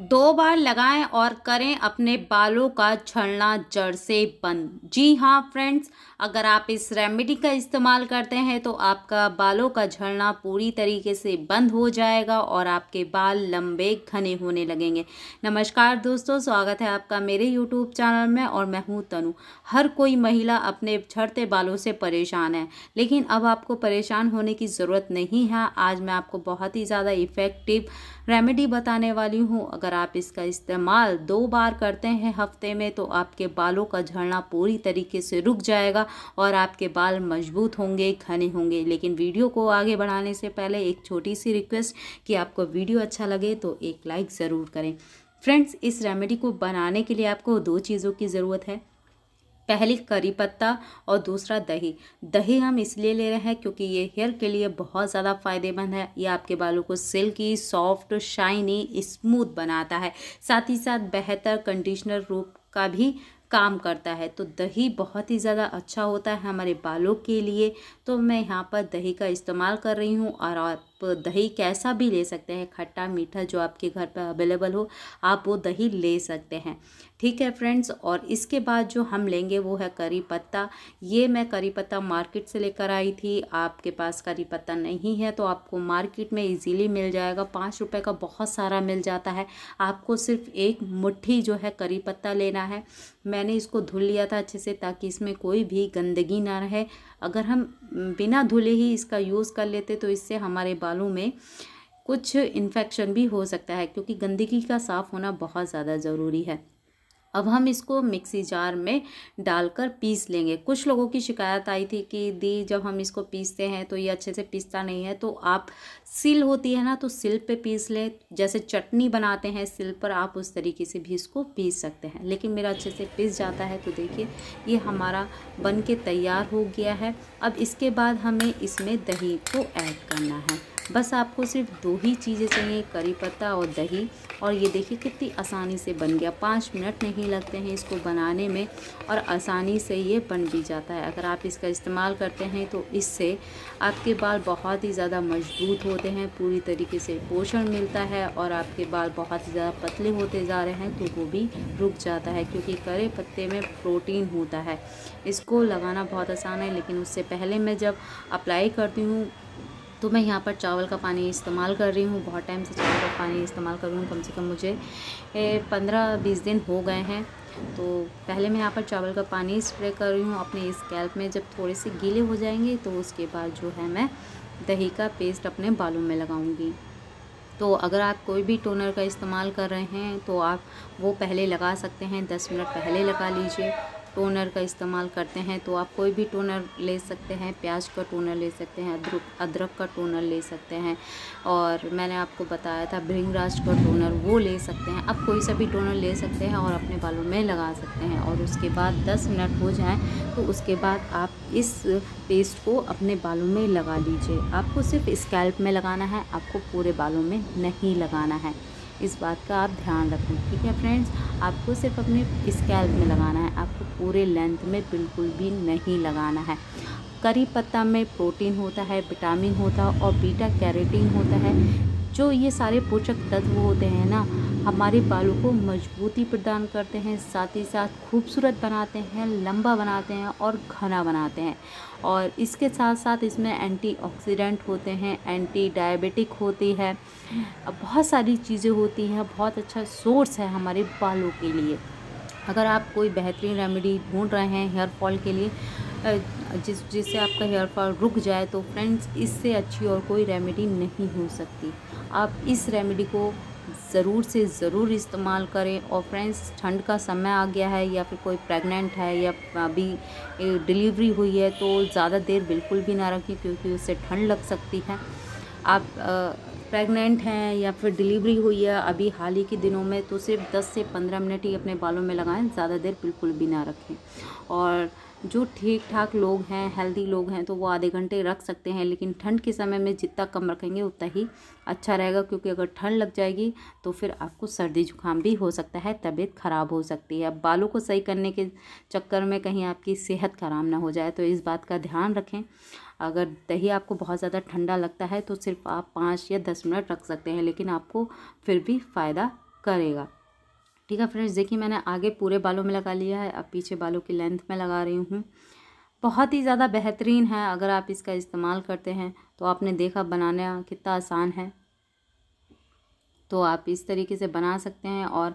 दो बार लगाएं और करें अपने बालों का छलना जड़ से बंद जी हाँ फ्रेंड्स अगर आप इस रेमेडी का इस्तेमाल करते हैं तो आपका बालों का झड़ना पूरी तरीके से बंद हो जाएगा और आपके बाल लंबे घने होने लगेंगे नमस्कार दोस्तों स्वागत है आपका मेरे यूट्यूब चैनल में और मैं हूँ तनु हर कोई महिला अपने झड़ते बालों से परेशान है लेकिन अब आपको परेशान होने की ज़रूरत नहीं है आज मैं आपको बहुत ही ज़्यादा इफ़ेक्टिव रेमेडी बताने वाली हूँ अगर अगर आप इसका इस्तेमाल दो बार करते हैं हफ्ते में तो आपके बालों का झड़ना पूरी तरीके से रुक जाएगा और आपके बाल मजबूत होंगे घने होंगे लेकिन वीडियो को आगे बढ़ाने से पहले एक छोटी सी रिक्वेस्ट कि आपको वीडियो अच्छा लगे तो एक लाइक ज़रूर करें फ्रेंड्स इस रेमेडी को बनाने के लिए आपको दो चीज़ों की ज़रूरत है पहली करी पत्ता और दूसरा दही दही हम इसलिए ले रहे हैं क्योंकि ये हेयर के लिए बहुत ज़्यादा फ़ायदेमंद है ये आपके बालों को सिल्की सॉफ्ट शाइनी स्मूथ बनाता है साथ ही साथ बेहतर कंडीशनर रूप का भी काम करता है तो दही बहुत ही ज़्यादा अच्छा होता है हमारे बालों के लिए तो मैं यहाँ पर दही का इस्तेमाल कर रही हूँ और आप दही कैसा भी ले सकते हैं खट्टा मीठा जो आपके घर पर अवेलेबल हो आप वो दही ले सकते हैं ठीक है फ्रेंड्स और इसके बाद जो हम लेंगे वो है करी पत्ता ये मैं करी पत्ता मार्केट से लेकर आई थी आपके पास करी पत्ता नहीं है तो आपको मार्केट में इजीली मिल जाएगा पाँच रुपए का बहुत सारा मिल जाता है आपको सिर्फ एक मुट्ठी जो है करी पत्ता लेना है मैंने इसको धुल लिया था अच्छे से ताकि इसमें कोई भी गंदगी ना रहे अगर हम बिना धुले ही इसका यूज़ कर लेते तो इससे हमारे बालों में कुछ इन्फेक्शन भी हो सकता है क्योंकि गंदगी का साफ़ होना बहुत ज़्यादा ज़रूरी है अब हम इसको मिक्सी जार में डालकर पीस लेंगे कुछ लोगों की शिकायत आई थी कि दी जब हम इसको पीसते हैं तो ये अच्छे से पीसता नहीं है तो आप सिल होती है ना तो सिल पे पीस लें जैसे चटनी बनाते हैं सिल पर आप उस तरीके से भी इसको पीस सकते हैं लेकिन मेरा अच्छे से पीस जाता है तो देखिए ये हमारा बन के तैयार हो गया है अब इसके बाद हमें इसमें दही को ऐड करना है बस आपको सिर्फ दो ही चीज़ें चाहिए करी पत्ता और दही और ये देखिए कितनी आसानी से बन गया पाँच मिनट नहीं लगते हैं इसको बनाने में और आसानी से ये बन भी जाता है अगर आप इसका इस्तेमाल करते हैं तो इससे आपके बाल बहुत ही ज़्यादा मजबूत होते हैं पूरी तरीके से पोषण मिलता है और आपके बाल बहुत ही ज़्यादा पतले होते जा रहे हैं तो वो भी रुक जाता है क्योंकि करे पत्ते में प्रोटीन होता है इसको लगाना बहुत आसान है लेकिन उससे पहले मैं जब अप्लाई करती हूँ तो मैं यहाँ पर चावल का पानी इस्तेमाल कर रही हूँ बहुत टाइम से चावल का पानी इस्तेमाल कर रही हूँ कम से कम मुझे पंद्रह बीस दिन हो गए हैं तो पहले मैं यहाँ पर चावल का पानी स्प्रे कर रही हूँ अपने स्कैल्प में जब थोड़े से गीले हो जाएंगे तो उसके बाद जो है मैं दही का पेस्ट अपने बालों में लगाऊंगी तो अगर आप कोई भी टोनर का इस्तेमाल कर रहे हैं तो आप वो पहले लगा सकते हैं दस मिनट पहले लगा लीजिए टोनर का इस्तेमाल करते हैं तो आप कोई भी टोनर ले सकते हैं प्याज का टोनर ले सकते हैं अदरक अदरक का टोनर ले सकते हैं और मैंने आपको बताया था भृंगराज का टोनर वो ले सकते हैं आप कोई सा भी टोनर ले सकते हैं और अपने बालों में लगा सकते हैं और उसके बाद दस मिनट हो जाए तो उसके बाद आप इस पेस्ट को अपने बालों में लगा लीजिए आपको सिर्फ स्कैल्प में लगाना है आपको पूरे बालों में नहीं लगाना है इस बात का आप ध्यान रखें ठीक है फ्रेंड्स आपको सिर्फ अपने स्कैल्प में लगाना है आपको पूरे लेंथ में बिल्कुल भी नहीं लगाना है करी पत्ता में प्रोटीन होता है विटामिन होता है और बीटा कैरेटीन होता है जो ये सारे पोषक तत्व होते हैं ना हमारे बालों को मजबूती प्रदान करते हैं साथ ही साथ खूबसूरत बनाते हैं लंबा बनाते हैं और घना बनाते हैं और इसके साथ साथ इसमें एंटीऑक्सीडेंट होते हैं एंटी डायबिटिक होती है बहुत सारी चीज़ें होती हैं बहुत अच्छा सोर्स है हमारे बालों के लिए अगर आप कोई बेहतरीन रेमेडी ढूंढ रहे हैं हेयर फॉल के लिए जिस जिससे आपका हेयर फॉल रुक जाए तो फ्रेंड्स इससे अच्छी और कोई रेमेडी नहीं हो सकती आप इस रेमेडी को ज़रूर से ज़रूर इस्तेमाल करें और फ्रेंड्स ठंड का समय आ गया है या फिर कोई प्रेग्नेंट है या अभी डिलीवरी हुई है तो ज़्यादा देर बिल्कुल भी ना रखें क्योंकि उससे ठंड लग सकती है आप प्रेग्नेंट हैं या फिर डिलीवरी हुई है अभी हाल ही के दिनों में तो सिर्फ 10 से 15 मिनट ही अपने बालों में लगाएं ज़्यादा देर बिल्कुल भी ना रखें और जो ठीक ठाक लोग हैं हेल्दी लोग हैं तो वो आधे घंटे रख सकते हैं लेकिन ठंड के समय में जितना कम रखेंगे उतना ही अच्छा रहेगा क्योंकि अगर ठंड लग जाएगी तो फिर आपको सर्दी जुकाम भी हो सकता है तबीयत ख़राब हो सकती है अब बालों को सही करने के चक्कर में कहीं आपकी सेहत ख़राब ना हो जाए तो इस बात का ध्यान रखें अगर दही आपको बहुत ज़्यादा ठंडा लगता है तो सिर्फ आप पाँच या दस मिनट रख सकते हैं लेकिन आपको फिर भी फ़ायदा करेगा ठीक है फ्रेंड्स देखिए मैंने आगे पूरे बालों में लगा लिया है अब पीछे बालों की लेंथ में लगा रही हूँ बहुत ही ज़्यादा बेहतरीन है अगर आप इसका इस्तेमाल करते हैं तो आपने देखा बनाना कितना आसान है तो आप इस तरीके से बना सकते हैं और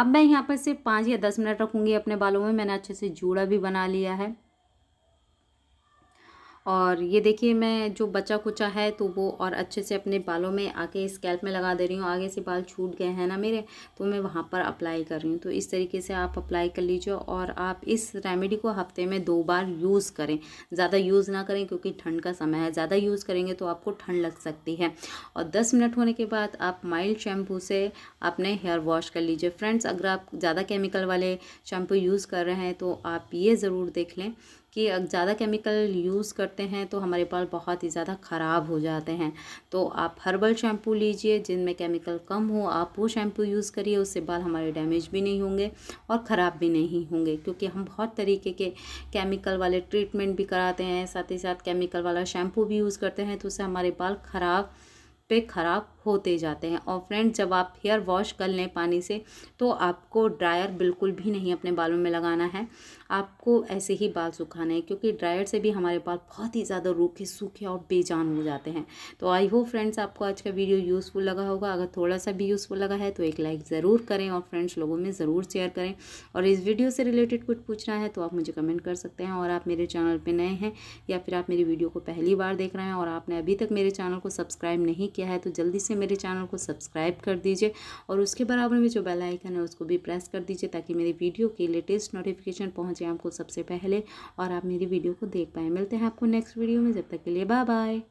अब मैं यहाँ पर सिर्फ पाँच या दस मिनट रखूँगी अपने बालों में मैंने अच्छे से जूड़ा भी बना लिया है और ये देखिए मैं जो बचा कुचा है तो वो और अच्छे से अपने बालों में आके स्कैल्प में लगा दे रही हूँ आगे से बाल छूट गए हैं ना मेरे तो मैं वहाँ पर अप्लाई कर रही हूँ तो इस तरीके से आप अप्लाई कर लीजिए और आप इस रेमेडी को हफ्ते में दो बार यूज़ करें ज़्यादा यूज़ ना करें क्योंकि ठंड का समय है ज़्यादा यूज़ करेंगे तो आपको ठंड लग सकती है और दस मिनट होने के बाद आप माइल्ड शैम्पू से अपने हेयर वॉश कर लीजिए फ्रेंड्स अगर आप ज़्यादा केमिकल वाले शैम्पू यूज़ कर रहे हैं तो आप ये ज़रूर देख लें कि ज़्यादा केमिकल यूज़ करते हैं तो हमारे बाल बहुत ही ज़्यादा ख़राब हो जाते हैं तो आप हर्बल शैम्पू लीजिए जिनमें केमिकल कम हो आप वो शैम्पू यूज़ करिए उससे बाल हमारे डैमेज भी नहीं होंगे और ख़राब भी नहीं होंगे क्योंकि हम बहुत तरीके के केमिकल वाले ट्रीटमेंट भी कराते हैं साथ ही साथ केमिकल वाला शैम्पू भी यूज़ करते हैं तो उससे हमारे बाल ख़राब पे ख़राब होते जाते हैं और फ्रेंड जब आप हेयर वॉश कर लें पानी से तो आपको ड्रायर बिल्कुल भी नहीं अपने बालों में लगाना है आपको ऐसे ही बाल सुखाने हैं क्योंकि ड्रायर से भी हमारे बाल बहुत ही ज़्यादा रूखे सूखे और बेजान हो जाते हैं तो आई होप फ्रेंड्स आपको आज का वीडियो यूज़फुल लगा होगा अगर थोड़ा सा भी यूज़फुल लगा है तो एक लाइक ज़रूर करें और फ्रेंड्स लोगों में ज़रूर शेयर करें और इस वीडियो से रिलेटेड कुछ पूछना है तो आप मुझे कमेंट कर सकते हैं और आप मेरे चैनल पर नए हैं या फिर आप मेरी वीडियो को पहली बार देख रहे हैं और आपने अभी तक मेरे चैनल को सब्सक्राइब नहीं किया है तो जल्दी से मेरे चैनल को सब्सक्राइब कर दीजिए और उसके बराबर में जो बेल आइकन है उसको भी प्रेस कर दीजिए ताकि मेरी वीडियो की लेटेस्ट नोटिफिकेशन पहुँच पहुँचे आपको सबसे पहले और आप मेरी वीडियो को देख पाएँ मिलते हैं आपको नेक्स्ट वीडियो में जब तक के लिए बाय बाय